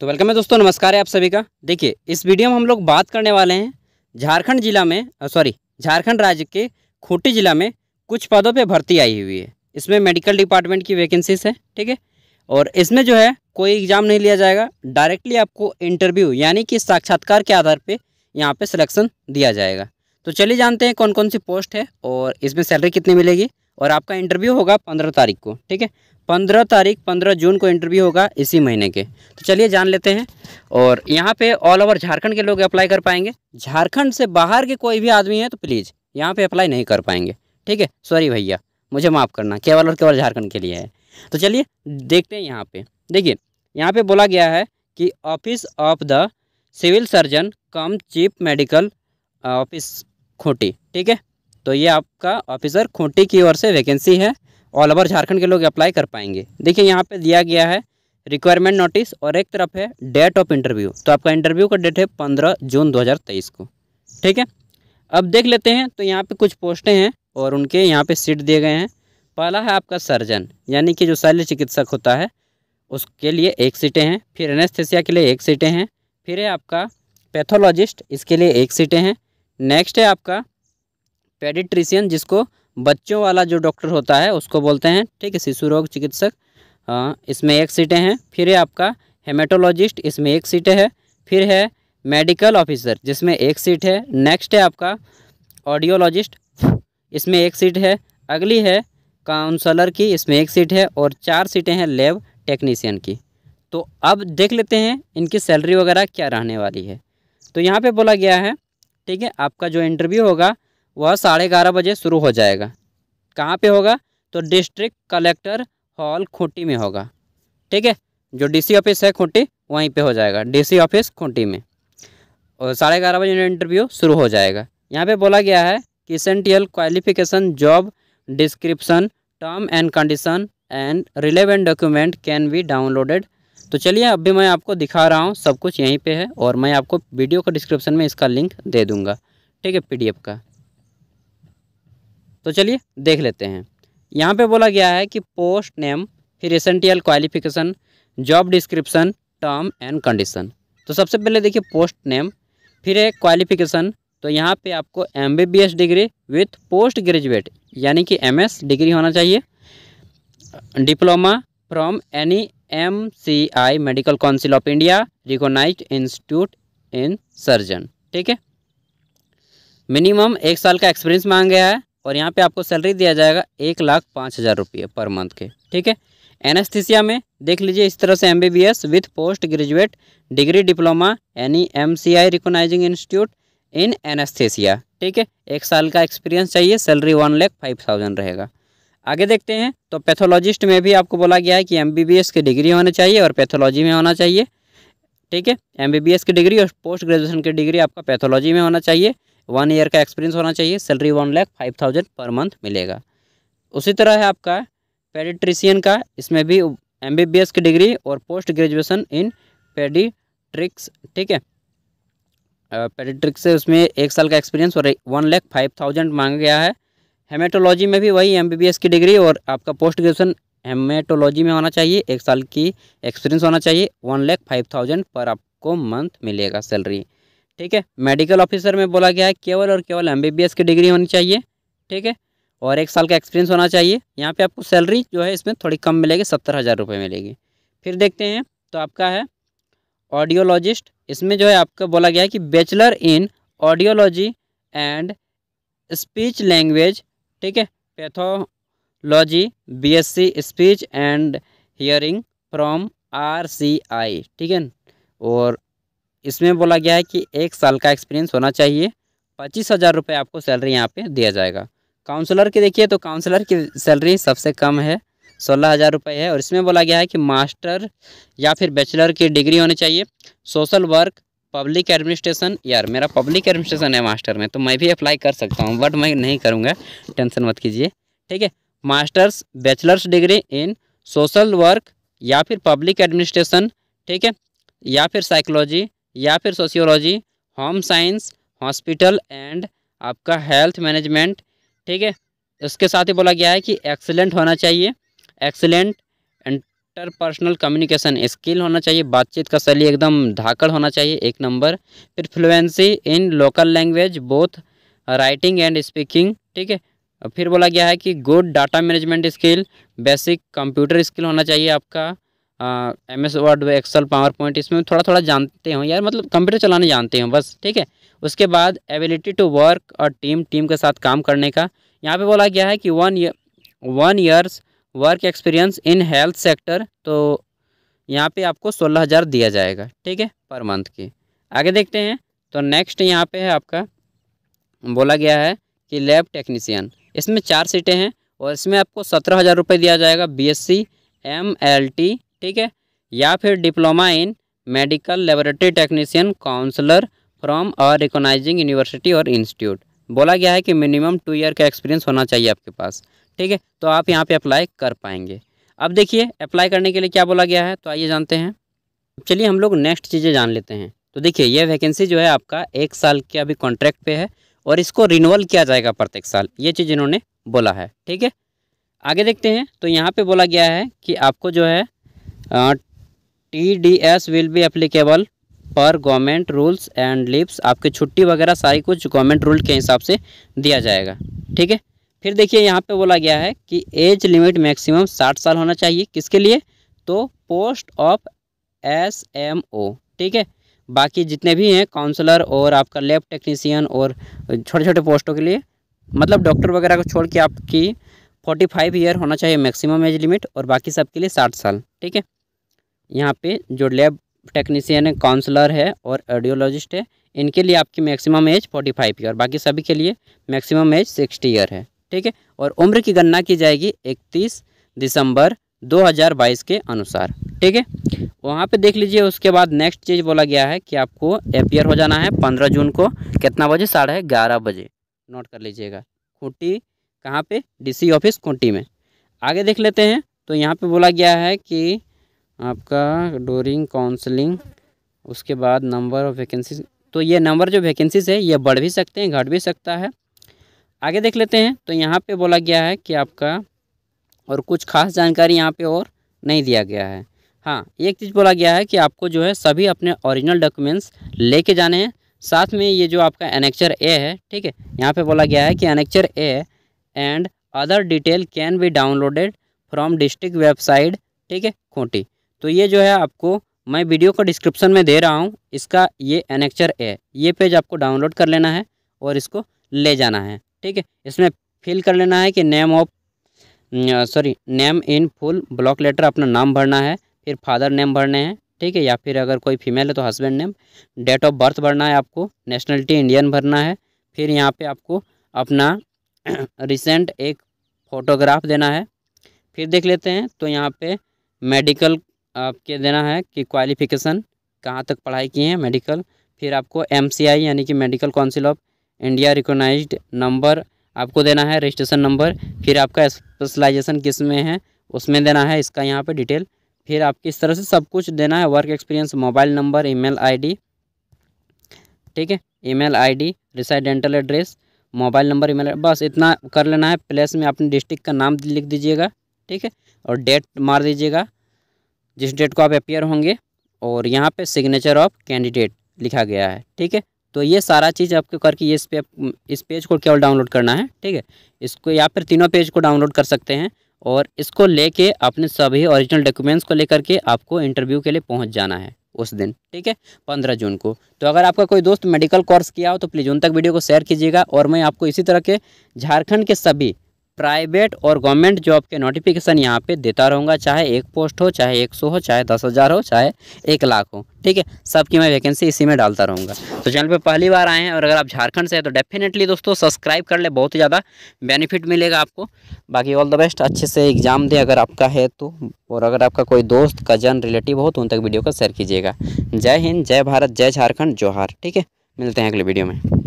तो वेलकम है दोस्तों नमस्कार है आप सभी का देखिए इस वीडियो में हम लोग बात करने वाले हैं झारखंड जिला में सॉरी झारखंड राज्य के खूंटी जिला में कुछ पदों पे भर्ती आई हुई है इसमें मेडिकल डिपार्टमेंट की वैकेंसीज है ठीक है और इसमें जो है कोई एग्ज़ाम नहीं लिया जाएगा डायरेक्टली आपको इंटरव्यू यानी कि साक्षात्कार के आधार पर यहाँ पर सिलेक्शन दिया जाएगा तो चलिए जानते हैं कौन कौन सी पोस्ट है और इसमें सैलरी कितनी मिलेगी और आपका इंटरव्यू होगा पंद्रह तारीख को ठीक है पंद्रह तारीख पंद्रह जून को इंटरव्यू होगा इसी महीने के तो चलिए जान लेते हैं और यहाँ पे ऑल ओवर झारखंड के लोग अप्लाई कर पाएंगे झारखंड से बाहर के कोई भी आदमी है तो प्लीज़ यहाँ पे अप्लाई नहीं कर पाएंगे ठीक है सॉरी भैया मुझे माफ़ करना केवल और केवल झारखंड के लिए है तो चलिए देखते हैं यहाँ पर देखिए यहाँ पर बोला गया है कि office of the civil surgeon cum chief medical office Khunti ठीक है तो ये आपका ऑफिसर खूंटी की ओर से वैकेंसी है ऑल ओवर झारखंड के लोग अप्लाई कर पाएंगे देखिए यहाँ पे दिया गया है रिक्वायरमेंट नोटिस और एक तरफ है डेट ऑफ इंटरव्यू तो आपका इंटरव्यू का डेट है पंद्रह जून दो को ठीक है अब देख लेते हैं तो यहाँ पर कुछ पोस्टें हैं और उनके यहाँ पर सीट दिए गए हैं पहला है आपका सर्जन यानी कि जो शल्य चिकित्सक होता है उसके लिए एक सीटें हैं फिर एनेस्थेसिया के लिए एक सीटें हैं फिर है आपका पैथोलॉजिस्ट इसके लिए एक सीटें हैं नेक्स्ट है आपका पेडिट्रिशियन जिसको बच्चों वाला जो डॉक्टर होता है उसको बोलते हैं ठीक है शिशु रोग चिकित्सक हाँ, इसमें एक सीटें हैं फिर है आपका हेमेटोलॉजिस्ट इसमें एक सीटें है फिर है मेडिकल ऑफिसर जिसमें एक सीट है नेक्स्ट है आपका ऑडियोलॉजिस्ट इसमें एक सीट है अगली है काउंसलर की इसमें एक सीट है और चार सीटें हैं लेब टेक्नीशियन की तो अब देख लेते हैं इनकी सैलरी वगैरह क्या रहने वाली है तो यहाँ पे बोला गया है ठीक है आपका जो इंटरव्यू होगा वह साढ़े ग्यारह बजे शुरू हो जाएगा कहाँ पे होगा तो डिस्ट्रिक्ट कलेक्टर हॉल खूंटी में होगा ठीक है जो डीसी ऑफिस है खूंटी वहीं पे हो जाएगा डीसी ऑफिस खूंटी में और साढ़े ग्यारह बजे इंटरव्यू शुरू हो जाएगा यहाँ पे बोला गया है कि essential qualification job description term and condition and relevant document can be downloaded तो चलिए अभी मैं आपको दिखा रहा हूँ सब कुछ यहीं पे है और मैं आपको वीडियो का डिस्क्रिप्शन में इसका लिंक दे दूँगा ठीक है पीडीएफ का तो चलिए देख लेते हैं यहाँ पे बोला गया है कि पोस्ट नेम फिर essential qualification job description term and condition तो सबसे पहले देखिए पोस्ट नेम फिर है क्वालिफिकेशन तो यहाँ पे आपको M degree with post graduate यानी कि एम डिग्री होना चाहिए diploma from any M C I medical council of India recognize institute in surgeon ठीक है मिनिमम एक साल का एक्सपीरियंस मांग गया है और यहाँ पे आपको सैलरी दिया जाएगा एक लाख पाँच हज़ार रुपये पर मंथ के ठीक है एनेस्थीसिया में देख लीजिए इस तरह से M B B S with post graduate degree diploma यानी M C I recognizing institute in anaesthesia ठीक है एक साल का एक्सपीरियंस चाहिए salary one lakh five thousand रहेगा आगे देखते हैं तो पैथोलॉजिस्ट में भी आपको बोला गया है कि एम बी बी एस की डिग्री होनी चाहिए और पैथोलॉजी में होना चाहिए ठीक है एम बी बी एस की डिग्री और पोस्ट ग्रेजुएशन की डिग्री आपका पैथोलॉजी में होना चाहिए वन ईयर का एक्सपीरियंस होना चाहिए salary one lakh five thousand per month मिलेगा उसी तरह है आपका पेडिट्रिशियन का इसमें भी एम बी बी एस की डिग्री और पोस्ट ग्रेजुएशन इन पेडिट्रिक्स ठीक है पेडिट्रिक्स से उसमें एक साल का एक्सपीरियंस और वन लैख फाइव थाउजेंड मांगा गया है हेमेटोलॉजी में भी वही एम बी बी एस की डिग्री और आपका पोस्ट ग्रेजुएशन हेमेटोलॉजी में होना चाहिए एक साल की एक्सपीरियंस होना चाहिए वन लैख फाइव थाउजेंड पर आपको मंथ मिलेगा सैलरी ठीक है मेडिकल ऑफिसर में बोला गया है केवल और केवल एम की डिग्री होनी चाहिए ठीक है और एक साल का एक्सपीरियंस होना चाहिए यहाँ पे आपको सैलरी जो है इसमें थोड़ी कम मिलेगी सत्तर हज़ार रुपये मिलेगी फिर देखते हैं तो आपका है ऑडियोलॉजिस्ट इसमें जो है आपका बोला गया है कि bachelor in audiology and speech language ठीक है pathology BSc speech and hearing from R C I ठीक है और इसमें बोला गया है कि एक साल का एक्सपीरियंस होना चाहिए पच्चीस हज़ार रुपये आपको सैलरी यहाँ पे दिया जाएगा काउंसलर की देखिए तो काउंसलर की सैलरी सबसे कम है सोलह हज़ार रुपये है और इसमें बोला गया है कि मास्टर या फिर बैचलर की डिग्री होनी चाहिए सोशल वर्क पब्लिक एडमिनिस्ट्रेशन यार मेरा पब्लिक एडमिनिस्ट्रेशन है मास्टर में तो मैं भी अप्लाई कर सकता हूँ बट मैं नहीं करूँगा टेंशन मत कीजिए ठीक है masters bachelors degree in social work या फिर पब्लिक एडमिनिस्ट्रेशन ठीक है या फिर साइकोलॉजी या फिर sociology home science hospital and आपका हेल्थ मैनेजमेंट ठीक है उसके साथ ही बोला गया है कि एक्सेलेंट होना चाहिए एक्सेलेंट इंटरपर्सनल कम्युनिकेशन स्किल होना चाहिए बातचीत का शैली एकदम धाकड़ होना चाहिए एक नंबर फिर fluency in local language both writing and speaking ठीक है फिर बोला गया है कि good data management skill basic computer skill होना चाहिए आपका M S word excel power point इसमें थोड़ा थोड़ा जानते हों यार मतलब कंप्यूटर चलाने जानते हो बस ठीक है उसके बाद एबिलिटी टू वर्क और टीम टीम के साथ काम करने का यहाँ पे बोला गया है कि one year one years work experience in health sector तो यहाँ पे आपको सोलह हज़ार दिया जाएगा ठीक है पर मंथ की आगे देखते हैं तो नेक्स्ट यहाँ पे है आपका बोला गया है कि लैब टेक्नीसियन इसमें चार सीटें हैं और इसमें आपको सत्रह हज़ार रुपये दिया जाएगा B S C M L T ठीक है या फिर diploma in medical laboratory technician counsellor from a recognizing university और इंस्टीट्यूट बोला गया है कि मिनिमम टू ईयर का एक्सपीरियंस होना चाहिए आपके पास ठीक है तो आप यहाँ पे अप्लाई कर पाएंगे अब देखिए अप्लाई करने के लिए क्या बोला गया है तो आइए जानते हैं चलिए हम लोग नेक्स्ट चीज़ें जान लेते हैं तो देखिए यह वैकेंसी जो है आपका एक साल के अभी कॉन्ट्रैक्ट पे है और इसको रिनूअल किया जाएगा प्रत्येक साल ये चीज़ इन्होंने बोला है ठीक है आगे देखते हैं तो यहाँ पे बोला गया है कि आपको जो है T D S will be applicable per government rules and leaves आपकी छुट्टी वगैरह सारी कुछ गवर्नमेंट रूल के हिसाब से दिया जाएगा ठीक है फिर देखिए यहाँ पे बोला गया है कि एज लिमिट मैक्सिमम साठ साल होना चाहिए किसके लिए तो post of S M O ठीक है बाकी जितने भी हैं काउंसलर और आपका लेब टेक्नीसियन और छोटे छोटे पोस्टों के लिए मतलब डॉक्टर वगैरह को छोड़ के आपकी फोर्टी फाइव ईयर होना चाहिए मैक्सिमम एज लिमिट और बाकी सबके लिए साठ साल ठीक है यहाँ पे जो लैब टेक्नीशियन है काउंसलर है और ऑडियोलॉजिस्ट है इनके लिए आपकी maximum age forty five year बाकी सभी के लिए मैक्सिमम एज सिक्सटी ईयर है ठीक है और उम्र की गणना की जाएगी इकतीस दिसंबर 2022 के अनुसार ठीक है वहाँ पे देख लीजिए उसके बाद नेक्स्ट चीज़ बोला गया है कि आपको अपियर हो जाना है पंद्रह जून को कितना बजे साढ़े ग्यारह बजे नोट कर लीजिएगा खूंटी कहाँ पे डीसी ऑफिस खूंटी में आगे देख लेते हैं तो यहाँ पे बोला गया है कि आपका डोरिंग काउंसलिंग उसके बाद नंबर ऑफ वैकेंसी तो ये नंबर जो वैकेंसीज है ये बढ़ भी सकते हैं घट भी सकता है आगे देख लेते हैं तो यहाँ पे बोला गया है कि आपका और कुछ खास जानकारी यहाँ पे और नहीं दिया गया है हाँ एक चीज़ बोला गया है कि आपको जो है सभी अपने ओरिजिनल डॉक्यूमेंट्स लेके जाने हैं साथ में ये जो आपका एनेक्चर ए है ठीक है यहाँ पे बोला गया है कि annexure A and other detail can be downloaded from district website ठीक है खूंटी तो ये जो है आपको मैं वीडियो को डिस्क्रिप्शन में दे रहा हूँ इसका ये एनेक्चर ए ये पेज आपको डाउनलोड कर लेना है और इसको ले जाना है ठीक है इसमें फिल कर लेना है कि name of sorry name in full block letter अपना नाम भरना है फिर फादर नेम भरने हैं ठीक है या फिर अगर कोई फीमेल है तो husband name date of birth भरना है आपको नेशनलिटी इंडियन भरना है फिर यहाँ पे आपको अपना रिसेंट एक फ़ोटोग्राफ देना है फिर देख लेते हैं तो यहाँ पे मेडिकल आपके देना है कि क्वालिफ़िकेशन कहाँ तक पढ़ाई की है मेडिकल फिर आपको एम यानी कि medical council of India recognize number आपको देना है रजिस्ट्रेशन नंबर फिर आपका स्पेशलाइजेशन किस में है उसमें देना है इसका यहाँ पे डिटेल फिर आपके इस तरह से सब कुछ देना है work experience mobile number email ID ठीक है email ID residential address mobile number email बस इतना कर लेना है प्लेस में अपने डिस्ट्रिक्ट का नाम लिख दीजिएगा ठीक है और डेट मार दीजिएगा जिस डेट को आप अपेयर होंगे और यहाँ पे सिग्नेचर ऑफ कैंडिडेट लिखा गया है ठीक है तो ये सारा चीज़ आपको करके इस पे इस पेज को केवल डाउनलोड करना है ठीक है इसको या फिर तीनों पेज को डाउनलोड कर सकते हैं और इसको लेके अपने सभी ओरिजिनल डॉक्यूमेंट्स को लेकर के आपको इंटरव्यू के लिए पहुँच जाना है उस दिन ठीक है पंद्रह जून को तो अगर आपका कोई दोस्त मेडिकल कोर्स किया हो तो प्लीज़ उन तक वीडियो को शेयर कीजिएगा और मैं आपको इसी तरह के झारखंड के सभी प्राइवेट और गवर्नमेंट जॉब के नोटिफिकेशन यहाँ पे देता रहूँगा चाहे एक पोस्ट हो चाहे एक सौ हो चाहे दस हज़ार हो चाहे एक लाख हो ठीक है सबकी मैं वैकेंसी इसी में डालता रहूँगा तो चैनल पे पहली बार आए हैं और अगर आप झारखंड से हैं तो डेफिनेटली दोस्तों सब्सक्राइब कर ले बहुत ही ज़्यादा बेनिफिट मिलेगा आपको बाकी ऑल द बेस्ट अच्छे से एग्ज़ाम दें अगर आपका है तो और अगर आपका कोई दोस्त कजन रिलेटिव हो तो उन तक वीडियो को शेयर कीजिएगा जय हिंद जय भारत जय झारखंड जोहार ठीक है मिलते हैं अगले वीडियो में